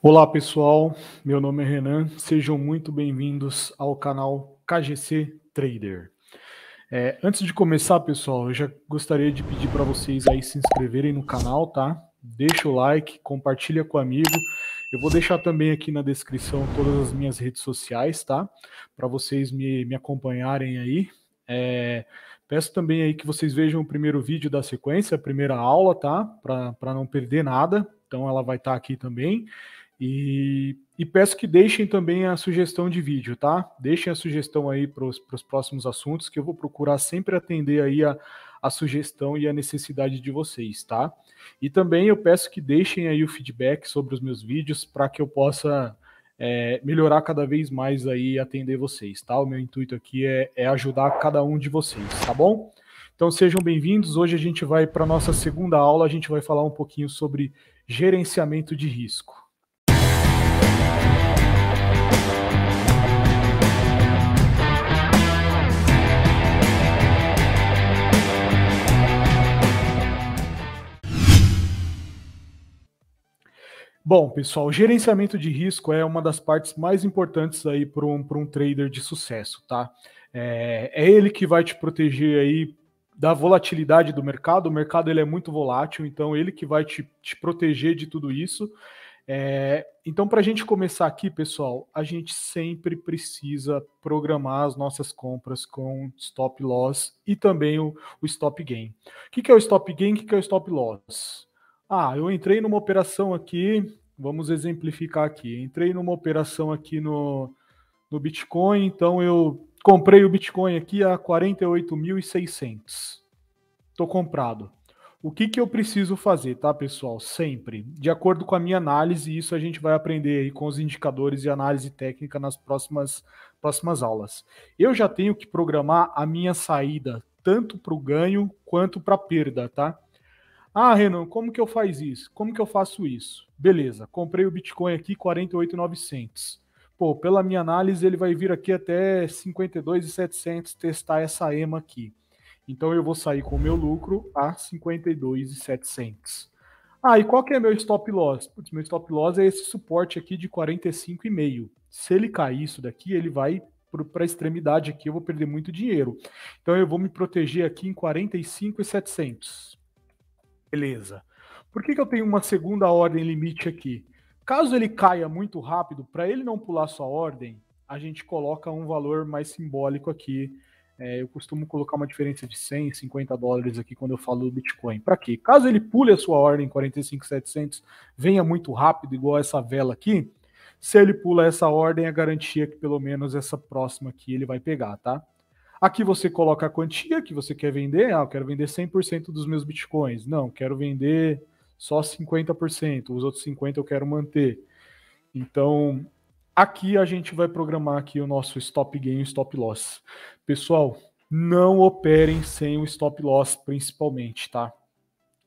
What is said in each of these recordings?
Olá pessoal, meu nome é Renan, sejam muito bem-vindos ao canal KGC Trader. É, antes de começar, pessoal, eu já gostaria de pedir para vocês aí se inscreverem no canal, tá? Deixa o like, compartilha com o amigo. Eu vou deixar também aqui na descrição todas as minhas redes sociais, tá? Para vocês me, me acompanharem aí. É, peço também aí que vocês vejam o primeiro vídeo da sequência, a primeira aula, tá? Para não perder nada. Então ela vai estar tá aqui também. E, e, peço que deixem também a sugestão de vídeo, tá? Deixem a sugestão aí para os próximos assuntos, que eu vou procurar sempre atender aí a, a sugestão e a necessidade de vocês, tá? E também eu peço que deixem aí o feedback sobre os meus vídeos para que eu possa é, melhorar cada vez mais aí e atender vocês, tá? O meu intuito aqui é, é ajudar cada um de vocês, tá bom? Então sejam bem-vindos. Hoje a gente vai para a nossa segunda aula, a gente vai falar um pouquinho sobre gerenciamento de risco. Bom, pessoal, gerenciamento de risco é uma das partes mais importantes aí para um, um trader de sucesso, tá? É, é, ele que vai te proteger aí da volatilidade do mercado. O mercado ele é muito volátil, então ele que vai te, te proteger de tudo isso. É, então, para a gente começar aqui, pessoal, a gente sempre precisa programar as nossas compras com stop loss e também o, o stop gain. O que, que é o stop gain? O que, que é o stop loss? Ah, eu entrei numa operação aqui, vamos exemplificar aqui. Entrei numa operação aqui no, no Bitcoin, então eu comprei o Bitcoin aqui a 48.600. Estou comprado. O que, que eu preciso fazer, tá, pessoal? Sempre, de acordo com a minha análise, isso a gente vai aprender aí com os indicadores e análise técnica nas próximas, próximas aulas. Eu já tenho que programar a minha saída tanto para o ganho quanto para a perda, tá? Ah, Renan, como que eu faz isso? Como que eu faço isso? Beleza, comprei o Bitcoin aqui 48,900. Pô, pela minha análise, ele vai vir aqui até 52,700 testar essa EMA aqui. Então eu vou sair com o meu lucro a 52,700. Ah, e qual que é meu stop loss? Putz, meu stop loss é esse suporte aqui de 45,5. Se ele cair isso daqui, ele vai para a extremidade aqui, eu vou perder muito dinheiro. Então eu vou me proteger aqui em 45,700. Beleza. Por que, que eu tenho uma segunda ordem limite aqui? Caso ele caia muito rápido, para ele não pular sua ordem, a gente coloca um valor mais simbólico aqui. É, eu costumo colocar uma diferença de 100, 50 dólares aqui quando eu falo do Bitcoin. Para quê? Caso ele pule a sua ordem 45,700, venha muito rápido, igual essa vela aqui, se ele pula essa ordem, a é garantia é que pelo menos essa próxima aqui ele vai pegar, tá? Aqui você coloca a quantia que você quer vender. Ah, eu quero vender 100% dos meus bitcoins. Não, quero vender só 50%. Os outros 50% eu quero manter. Então, aqui a gente vai programar aqui o nosso stop gain e stop loss. Pessoal, não operem sem o stop loss, principalmente, tá?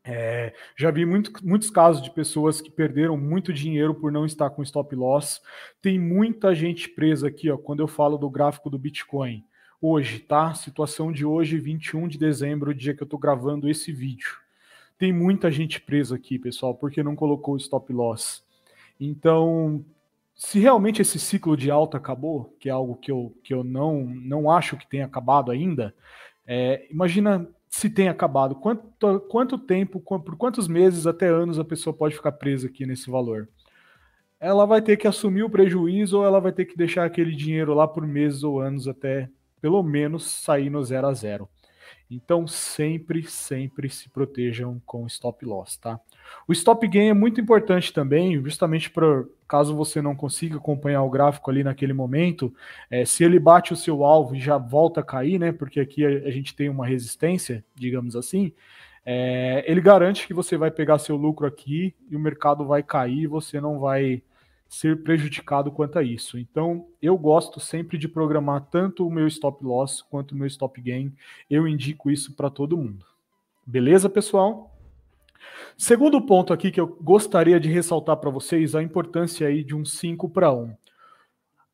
É, já vi muito, muitos casos de pessoas que perderam muito dinheiro por não estar com stop loss. Tem muita gente presa aqui, ó, quando eu falo do gráfico do Bitcoin hoje, tá? Situação de hoje, 21 de dezembro, o dia que eu estou gravando esse vídeo. Tem muita gente presa aqui, pessoal, porque não colocou o stop loss. Então, se realmente esse ciclo de alta acabou, que é algo que eu, que eu não, não acho que tenha acabado ainda, é, imagina se tem acabado, quanto, quanto tempo, por quantos meses até anos a pessoa pode ficar presa aqui nesse valor? Ela vai ter que assumir o prejuízo ou ela vai ter que deixar aquele dinheiro lá por meses ou anos até pelo menos sair no 0 a 0. Então sempre, sempre se protejam com stop loss, tá? O stop gain é muito importante também, justamente para caso você não consiga acompanhar o gráfico ali naquele momento, é, se ele bate o seu alvo e já volta a cair, né? Porque aqui a, a gente tem uma resistência, digamos assim. É, ele garante que você vai pegar seu lucro aqui e o mercado vai cair, você não vai ser prejudicado quanto a isso. Então, eu gosto sempre de programar tanto o meu stop loss quanto o meu stop gain. Eu indico isso para todo mundo. Beleza, pessoal? Segundo ponto aqui que eu gostaria de ressaltar para vocês a importância aí de um 5 para 1.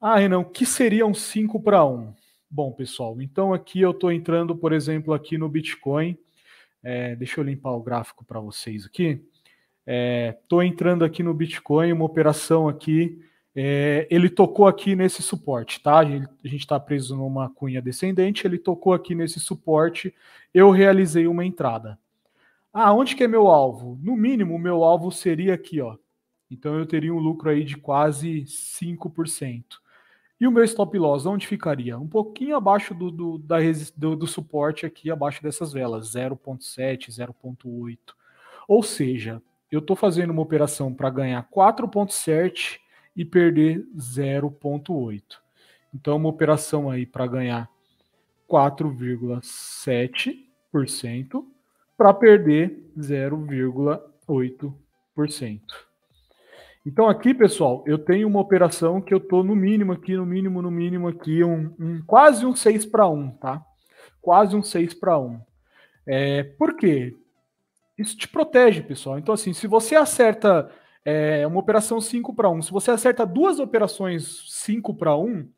Ah, Renan, o que seria um 5 para 1? Bom, pessoal, então aqui eu estou entrando, por exemplo, aqui no Bitcoin. É, deixa eu limpar o gráfico para vocês aqui estou é, entrando aqui no Bitcoin, uma operação aqui, é, ele tocou aqui nesse suporte, tá? A gente está preso numa cunha descendente, ele tocou aqui nesse suporte, eu realizei uma entrada. Ah, onde que é meu alvo? No mínimo, o meu alvo seria aqui, ó. Então eu teria um lucro aí de quase 5%. E o meu stop loss, onde ficaria? Um pouquinho abaixo do, do da do, do suporte aqui, abaixo dessas velas, 0,7, 0,8. Ou seja, eu estou fazendo uma operação para ganhar 4,7 e perder 0,8. Então, é uma operação aí para ganhar 4,7% para perder 0,8%. Então aqui, pessoal, eu tenho uma operação que eu estou no mínimo aqui, no mínimo, no mínimo aqui, um, um quase um 6 para 1, tá? Quase um 6 para 1. É, por quê? Isso te protege, pessoal. Então, assim, se você acerta é, uma operação 5 para 1, se você acerta duas operações 5 para 1,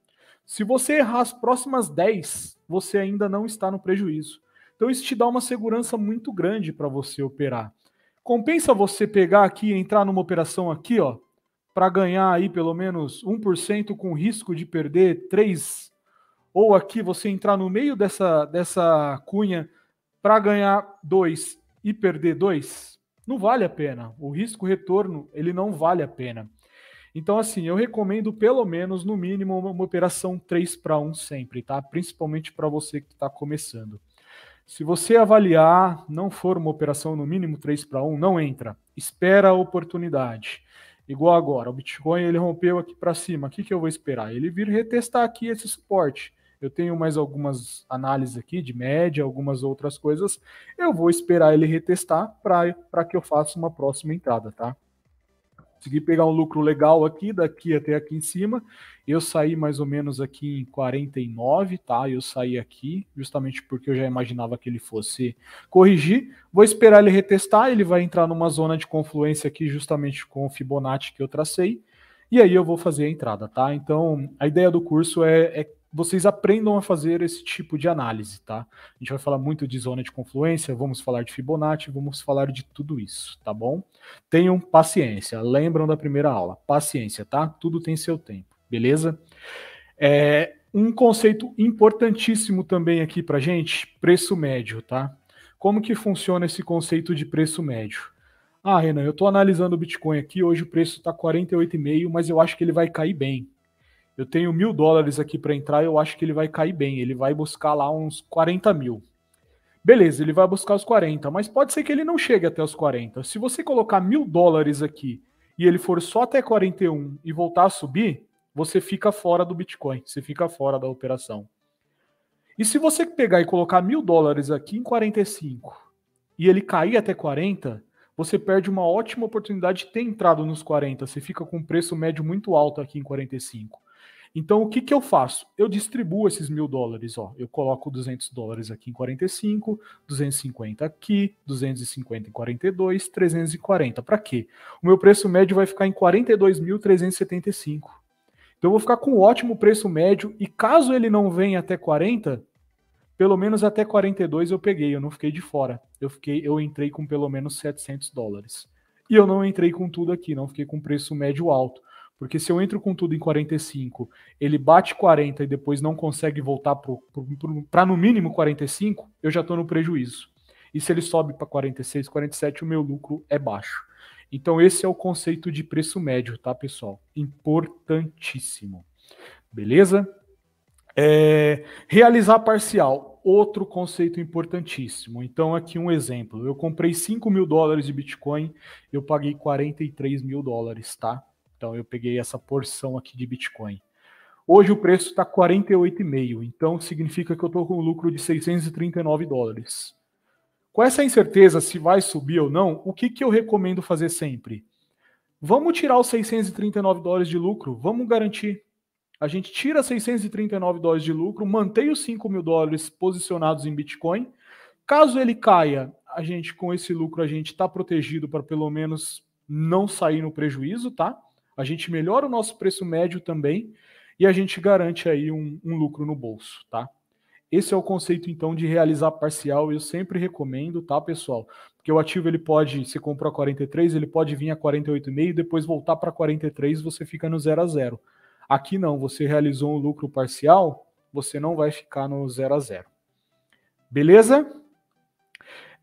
se você errar as próximas 10, você ainda não está no prejuízo. Então, isso te dá uma segurança muito grande para você operar. Compensa você pegar aqui, entrar numa operação aqui, ó, para ganhar aí pelo menos 1% com risco de perder 3 ou aqui você entrar no meio dessa, dessa cunha para ganhar 2 e perder dois, não vale a pena. O risco retorno, ele não vale a pena. Então, assim, eu recomendo pelo menos, no mínimo, uma, uma operação 3 para 1 sempre, tá? Principalmente para você que está começando. Se você avaliar, não for uma operação no mínimo 3 para 1, não entra. Espera a oportunidade. Igual agora, o Bitcoin ele rompeu aqui para cima. O que, que eu vou esperar? Ele vir retestar aqui esse suporte. Eu tenho mais algumas análises aqui de média, algumas outras coisas. Eu vou esperar ele retestar para que eu faça uma próxima entrada, tá? Consegui pegar um lucro legal aqui, daqui até aqui em cima. Eu saí mais ou menos aqui em 49, tá? Eu saí aqui, justamente porque eu já imaginava que ele fosse corrigir. Vou esperar ele retestar, ele vai entrar numa zona de confluência aqui, justamente com o Fibonacci que eu tracei e aí eu vou fazer a entrada, tá? Então, a ideia do curso é, é vocês aprendam a fazer esse tipo de análise, tá? A gente vai falar muito de zona de confluência, vamos falar de Fibonacci, vamos falar de tudo isso, tá bom? Tenham paciência, lembram da primeira aula, paciência, tá? Tudo tem seu tempo, beleza? É, um conceito importantíssimo também aqui para gente, preço médio, tá? Como que funciona esse conceito de preço médio? Ah, Renan, eu estou analisando o Bitcoin aqui, hoje o preço está 48,5, mas eu acho que ele vai cair bem eu tenho mil dólares aqui para entrar, eu acho que ele vai cair bem, ele vai buscar lá uns 40 mil. Beleza, ele vai buscar os 40, mas pode ser que ele não chegue até os 40. Se você colocar mil dólares aqui e ele for só até 41 e voltar a subir, você fica fora do Bitcoin, você fica fora da operação. E se você pegar e colocar mil dólares aqui em 45 e ele cair até 40, você perde uma ótima oportunidade de ter entrado nos 40. Você fica com um preço médio muito alto aqui em 45. Então, o que, que eu faço? Eu distribuo esses mil dólares. Ó. Eu coloco 200 dólares aqui em 45, 250 aqui, 250 em 42, 340. Para quê? O meu preço médio vai ficar em 42.375. Então, eu vou ficar com um ótimo preço médio. E caso ele não venha até 40, pelo menos até 42 eu peguei. Eu não fiquei de fora. Eu, fiquei, eu entrei com pelo menos 700 dólares. E eu não entrei com tudo aqui, não fiquei com preço médio alto porque se eu entro com tudo em 45, ele bate 40 e depois não consegue voltar para no mínimo 45, eu já estou no prejuízo. E se ele sobe para 46, 47, o meu lucro é baixo. Então esse é o conceito de preço médio, tá, pessoal? Importantíssimo. Beleza? É, realizar parcial, outro conceito importantíssimo. Então, aqui um exemplo. Eu comprei 5 mil dólares de Bitcoin, eu paguei 43 mil dólares, tá? Então eu peguei essa porção aqui de Bitcoin. Hoje o preço está 48,5, então significa que eu estou com um lucro de 639 dólares. Com essa incerteza se vai subir ou não, o que, que eu recomendo fazer sempre? Vamos tirar os 639 dólares de lucro, vamos garantir. A gente tira 639 dólares de lucro, mantém os 5 mil dólares posicionados em Bitcoin. Caso ele caia, a gente com esse lucro a gente está protegido para pelo menos não sair no prejuízo, tá? a gente melhora o nosso preço médio também e a gente garante aí um, um lucro no bolso, tá? Esse é o conceito então de realizar parcial, eu sempre recomendo, tá, pessoal? Porque o ativo ele pode, se comprou a 43, ele pode vir a 48,5 e depois voltar para 43, você fica no 0 a 0. Aqui não, você realizou um lucro parcial, você não vai ficar no 0 a 0. Beleza?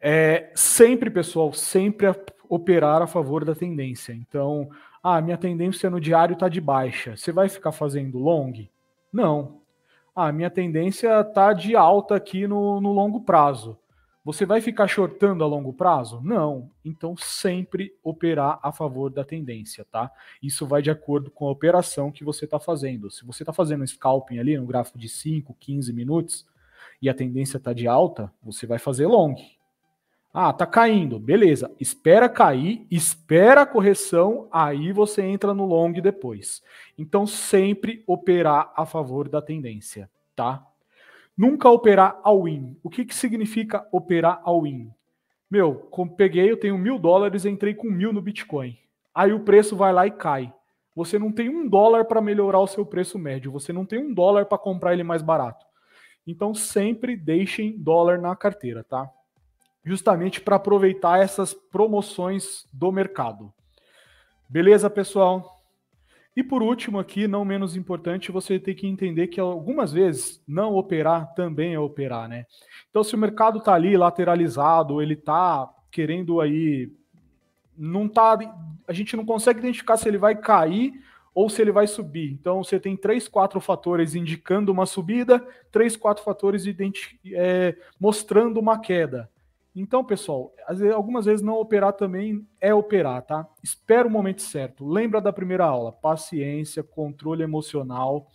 É, sempre, pessoal, sempre operar a favor da tendência. Então, ah, minha tendência no diário está de baixa. Você vai ficar fazendo long? Não. Ah, minha tendência está de alta aqui no, no longo prazo. Você vai ficar shortando a longo prazo? Não. Então, sempre operar a favor da tendência, tá? Isso vai de acordo com a operação que você está fazendo. Se você está fazendo um scalping ali, um gráfico de 5, 15 minutos, e a tendência está de alta, você vai fazer long. Ah, tá caindo. Beleza. Espera cair, espera a correção, aí você entra no long depois. Então, sempre operar a favor da tendência, tá? Nunca operar ao in. O que, que significa operar ao in? Meu, peguei, eu tenho mil dólares, entrei com mil no Bitcoin. Aí o preço vai lá e cai. Você não tem um dólar para melhorar o seu preço médio. Você não tem um dólar para comprar ele mais barato. Então, sempre deixem dólar na carteira, tá? justamente para aproveitar essas promoções do mercado. Beleza, pessoal? E por último, aqui, não menos importante, você tem que entender que algumas vezes não operar também é operar, né? Então, se o mercado está ali lateralizado, ele está querendo aí, não tá, a gente não consegue identificar se ele vai cair ou se ele vai subir. Então, você tem três, quatro fatores indicando uma subida, três, quatro fatores é, mostrando uma queda. Então, pessoal, algumas vezes não operar também é operar, tá? Espera o momento certo. Lembra da primeira aula: paciência, controle emocional.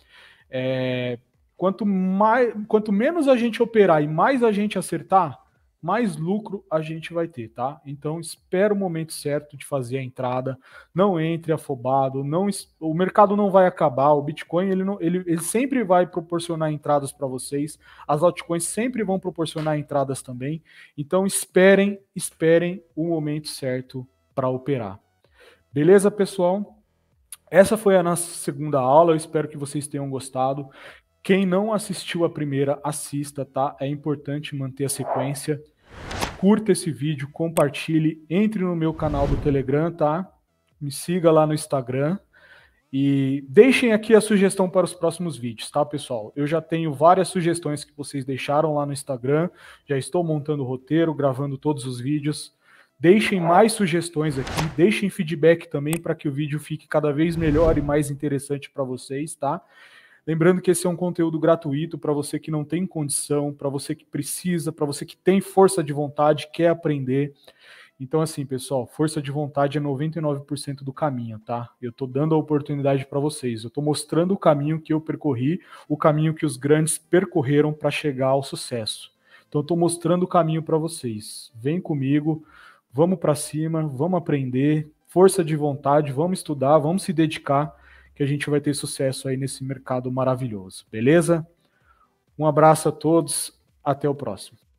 É, quanto, mais, quanto menos a gente operar e mais a gente acertar, mais lucro a gente vai ter, tá? Então espera o momento certo de fazer a entrada, não entre afobado, não o mercado não vai acabar, o Bitcoin ele, não, ele, ele sempre vai proporcionar entradas para vocês, as altcoins sempre vão proporcionar entradas também, então esperem, esperem o momento certo para operar. Beleza, pessoal? Essa foi a nossa segunda aula, eu espero que vocês tenham gostado. Quem não assistiu a primeira, assista, tá? É importante manter a sequência. Curta esse vídeo, compartilhe, entre no meu canal do Telegram, tá? Me siga lá no Instagram. E deixem aqui a sugestão para os próximos vídeos, tá, pessoal? Eu já tenho várias sugestões que vocês deixaram lá no Instagram, já estou montando o roteiro, gravando todos os vídeos. Deixem mais sugestões aqui, deixem feedback também para que o vídeo fique cada vez melhor e mais interessante para vocês, tá? Lembrando que esse é um conteúdo gratuito para você que não tem condição, para você que precisa, para você que tem força de vontade, quer aprender. Então, assim, pessoal, força de vontade é 99% do caminho, tá? Eu estou dando a oportunidade para vocês. Eu estou mostrando o caminho que eu percorri, o caminho que os grandes percorreram para chegar ao sucesso. Então, estou mostrando o caminho para vocês. Vem comigo, vamos para cima, vamos aprender, força de vontade, vamos estudar, vamos se dedicar que a gente vai ter sucesso aí nesse mercado maravilhoso, beleza? Um abraço a todos, até o próximo.